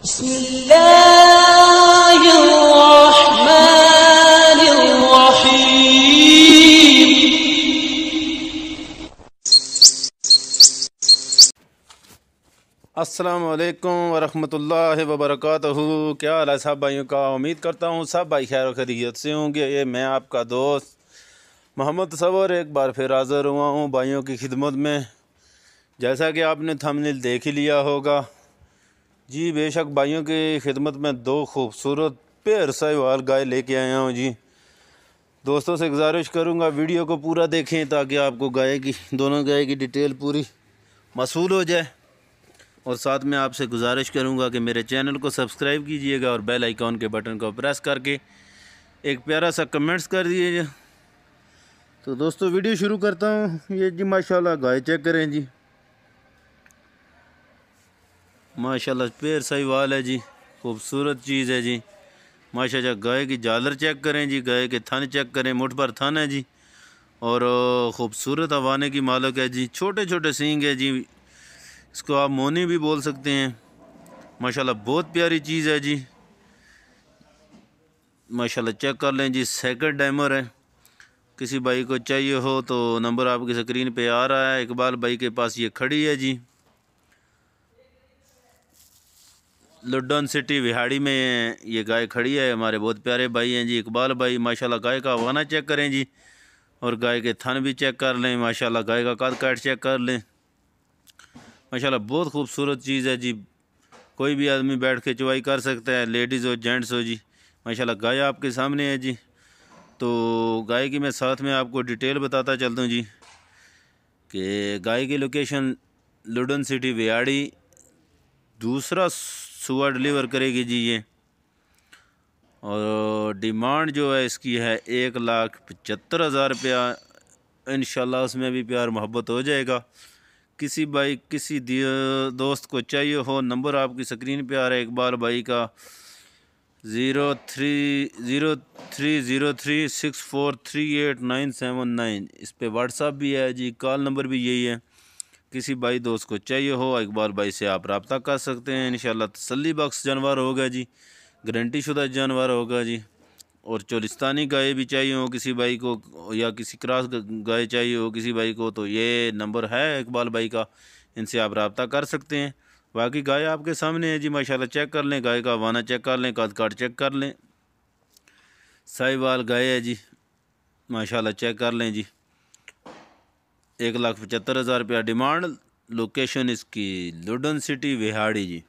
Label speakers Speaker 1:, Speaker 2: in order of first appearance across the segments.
Speaker 1: بسم الله الرحمن क्या हाल है सब भाइयों का उम्मीद करता हूँ सब भाई खैर खरीत से होंगे ये मैं आपका दोस्त मोहम्मद सबर एक बार फिर हाज़िर हुआ हूँ भाइयों की खिदमत में जैसा कि आपने थंबनेल देख ही लिया होगा जी बेशक भाइयों की खिदमत में दो खूबसूरत पेयर साहिवाल गाय लेके आया हूँ जी दोस्तों से गुजारिश करूँगा वीडियो को पूरा देखें ताकि आपको गाय की दोनों गाय की डिटेल पूरी मसूल हो जाए और साथ में आपसे गुजारिश करूँगा कि मेरे चैनल को सब्सक्राइब कीजिएगा और बेल आइकॉन के बटन को प्रेस करके एक प्यारा सा कमेंट्स कर दीजिएगा तो दोस्तों वीडियो शुरू करता हूँ ये जी माशाल्लाह गाय चेक करें जी माशा पेड़ सही वाल है जी खूबसूरत चीज़ है जी माशा जहाँ गाय की जालर चेक करें जी गाय के थन चेक करें मुठ पर थन है जी और ख़ूबसूरत हवाने की मालक है जी छोटे छोटे सींग है जी इसको आप मोनी भी बोल सकते हैं माशाल्लाह बहुत प्यारी चीज़ है जी माशाल्लाह चेक कर लें जी सेकंड डैमर है किसी भाई को चाहिए हो तो नंबर आपकी स्क्रीन पे आ रहा है इकबाल भाई के पास ये खड़ी है जी लुडन सिटी विहाड़ी में ये गाय खड़ी है हमारे बहुत प्यारे भाई हैं जी इकबाल भाई माशाल्लाह गाय का वाना चेक करें जी और गाय के थन भी चेक कर लें माशाल्लाह गाय का कद काट चेक कर लें माशाल्लाह बहुत खूबसूरत चीज़ है जी कोई भी आदमी बैठ के चुवाई कर सकता है लेडीज़ हो जेंट्स हो जी माशाला गाय आपके सामने है जी तो गाय की मैं साथ में आपको डिटेल बताता चलता हूँ जी कि गाय की लोकेशन लुडन सिटी विहाड़ी दूसरा सुअर डिलीवर करेगी जी ये और डिमांड जो है इसकी है एक लाख पचहत्तर हज़ार रुपया इन उसमें भी प्यार मोहब्बत हो जाएगा किसी भाई किसी दोस्त को चाहिए हो नंबर आपकी स्क्रीन पे आ रहा है इकबाल भाई का zero three zero three zero three six four three eight nine seven nine इस पर व्हाट्सअप भी है जी कॉल नंबर भी यही है किसी भाई दोस्त को चाहिए हो बार भाई से आप रबता कर सकते हैं इन तसली बख्श जानवर होगा जी गारंटी शुदा जानवर होगा जी और चोलिस्तानी गाय भी चाहिए हो किसी भाई को या किसी क्रास गाय चाहिए हो किसी भाई को तो ये नंबर है इकबाल भाई का इनसे आप रबता कर सकते हैं बाकी गाय आपके सामने है जी माशाल्लाह चेक कर लें गाय का वाना चेक कर लें कद काट चेक कर लें साहिबाल गाय है जी माशाल्लाह चेक कर लें जी एक लाख पचहत्तर हज़ार रुपया डिमांड लोकेशन इसकी लुडन सिटी विहाड़ी जी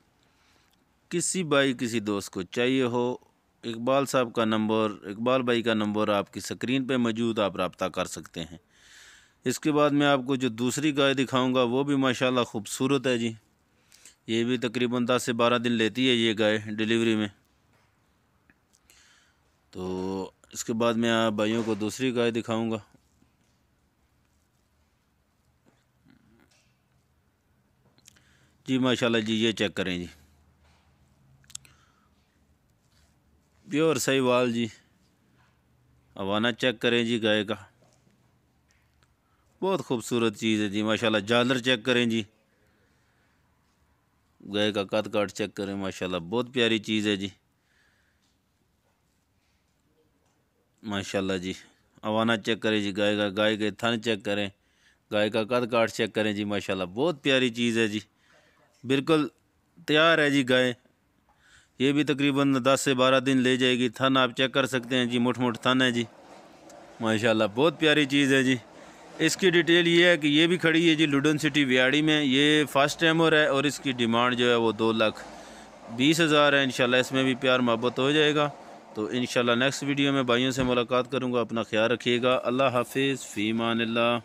Speaker 1: किसी भाई किसी दोस्त को चाहिए हो इकबाल साहब का नंबर इकबाल भाई का नंबर आपकी स्क्रीन पे मौजूद आप रबता कर सकते हैं इसके बाद मैं आपको जो दूसरी गाय दिखाऊंगा वो भी माशाल्लाह खूबसूरत है जी ये भी तकरीबन दस से बारह दिन लेती है ये गाय डिलीवरी में तो इसके बाद मैं आप भाइयों को दूसरी गाय दिखाऊँगा जी माशाल्लाह जी ये चेक करें जी प्योर सही वाल जी अवाना चेक करें जी गाय का बहुत खूबसूरत चीज़ है जी माशाल्लाह जालर चेक करें जी गाय का कद काट चेक करें माशाल्लाह बहुत प्यारी चीज़ है जी माशाल्लाह जी अवाना चेक करें जी गाय का गाय के थन चेक करें गाय का कद काट चेक करें जी माशाल्लाह बहुत प्यारी चीज़ है जी बिल्कुल तैयार है जी गाय ये भी तकरीबन 10 से 12 दिन ले जाएगी थन आप चेक कर सकते हैं जी मोट थन है जी माशाल्लाह बहुत प्यारी चीज़ है जी इसकी डिटेल ये है कि ये भी खड़ी है जी लुडन सिटी व्याड़ी में ये फर्स्ट टाइमर है और इसकी डिमांड जो है वो दो लाख बीस हज़ार है इनशाला इसमें भी प्यार मोहब्बत हो जाएगा तो इन नेक्स्ट वीडियो में भाइयों से मुलाकात करूँगा अपना ख्याल रखिएगा अल्लाह हाफिज़ फ़ीमान ला